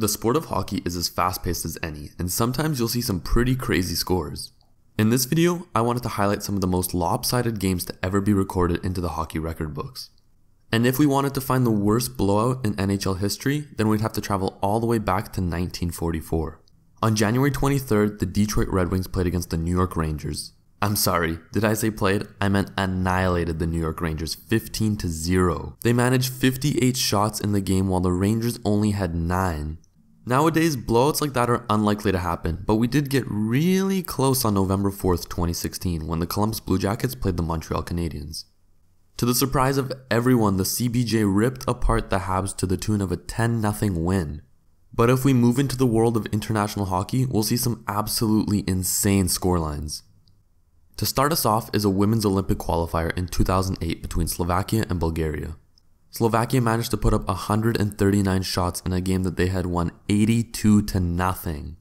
The sport of hockey is as fast paced as any, and sometimes you'll see some pretty crazy scores. In this video, I wanted to highlight some of the most lopsided games to ever be recorded into the hockey record books. And if we wanted to find the worst blowout in NHL history, then we'd have to travel all the way back to 1944. On January 23rd, the Detroit Red Wings played against the New York Rangers. I'm sorry, did I say played? I meant annihilated the New York Rangers 15 to 0. They managed 58 shots in the game while the Rangers only had 9. Nowadays, blowouts like that are unlikely to happen, but we did get really close on November 4th, 2016, when the Columbus Blue Jackets played the Montreal Canadiens. To the surprise of everyone, the CBJ ripped apart the Habs to the tune of a 10-0 win. But if we move into the world of international hockey, we'll see some absolutely insane scorelines. To start us off is a women's Olympic qualifier in 2008 between Slovakia and Bulgaria. Slovakia managed to put up 139 shots in a game that they had won 82 to nothing.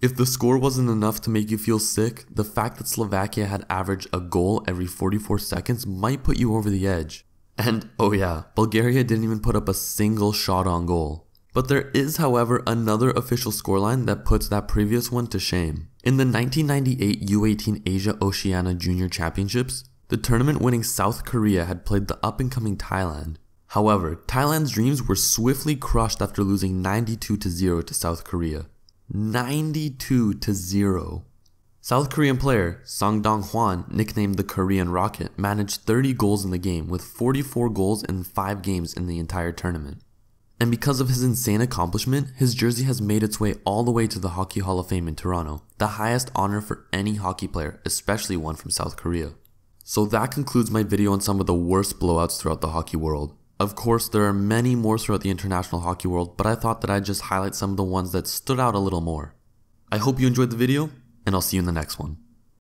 If the score wasn't enough to make you feel sick, the fact that Slovakia had averaged a goal every 44 seconds might put you over the edge. And oh yeah, Bulgaria didn't even put up a single shot on goal. But there is, however, another official scoreline that puts that previous one to shame. In the 1998 U18 Asia Oceania Junior Championships, the tournament winning South Korea had played the up and coming Thailand, However, Thailand's dreams were swiftly crushed after losing 92 to 0 to South Korea. 92 to 0. South Korean player Song Dong Hwan, nicknamed the Korean Rocket, managed 30 goals in the game with 44 goals in 5 games in the entire tournament. And because of his insane accomplishment, his jersey has made its way all the way to the Hockey Hall of Fame in Toronto, the highest honor for any hockey player, especially one from South Korea. So that concludes my video on some of the worst blowouts throughout the hockey world. Of course, there are many more throughout the international hockey world, but I thought that I'd just highlight some of the ones that stood out a little more. I hope you enjoyed the video, and I'll see you in the next one.